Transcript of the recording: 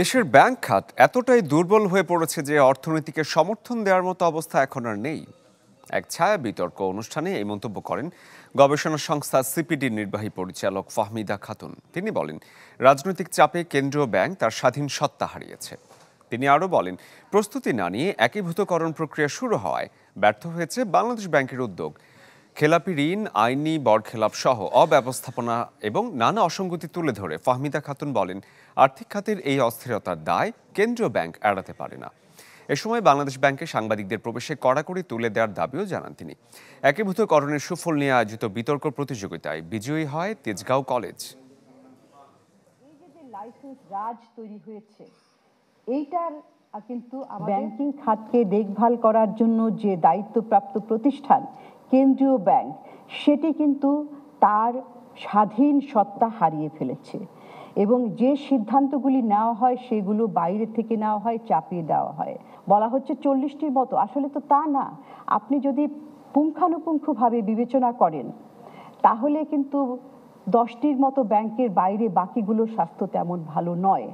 দেশের ব্যাংক খাত এতটাই দুর্বল হয়ে পড়েছে যে অর্থনীতিকে সমর্থন দেওয়ার মতো অবস্থা এখন আর নেই এক ছায়া বিতর্ক অনুষ্ঠানে এই মন্তব্য করেন গবেষণা সংস্থা সিপিডির নির্বাহী পরিচালক ফাহমিদা খাতুন তিনি বলেন রাজনৈতিক চাপে কেন্দ্রীয় ব্যাংক তার স্বাধীন সত্তা হারিয়েছে তিনি আরও বলেন প্রস্তুতি না নিয়ে একীভূতকরণ প্রক্রিয়া শুরু হওয়ায় ব্যর্থ হয়েছে বাংলাদেশ ব্যাংকের উদ্যোগ খেলাপি ঋণ আইনি বরখেলাপ সহ অব্যবস্থাপনা এবং নানা অসঙ্গতি তুলে ধরে ফাহমিদা খাতুন বলেন আর্থিক খাতের এই অস্থিরতার দায় কেন্দ্রীয় ব্যাংক এড়াতে পারে না এ সময় বাংলাদেশ ব্যাংকে সাংবাদিকদের প্রবেশে কড়াকড়ি তুলে দেওয়ার দাবিও জানান তিনি একীভূতকরণের সুফল নিয়ে আয়োজিত বিতর্ক প্রতিযোগিতায় বিজয়ী হয় তেজগাঁও কলেজ তৈরি হয়েছে এইটার কিন্তু ব্যাংকিং খাতকে দেখভাল করার জন্য যে দায়িত্বপ্রাপ্ত প্রতিষ্ঠান কেন্দ্রীয় ব্যাংক সেটি কিন্তু তার স্বাধীন সত্তা হারিয়ে ফেলেছে এবং যে সিদ্ধান্তগুলি নেওয়া হয় সেগুলো বাইরে থেকে নেওয়া হয় চাপিয়ে দেওয়া হয় বলা হচ্ছে চল্লিশটির মতো আসলে তো তা না আপনি যদি পুঙ্খানুপুঙ্খভাবে বিবেচনা করেন তাহলে কিন্তু দশটির মতো ব্যাংকের বাইরে বাকিগুলোর স্বাস্থ্য তেমন ভালো নয়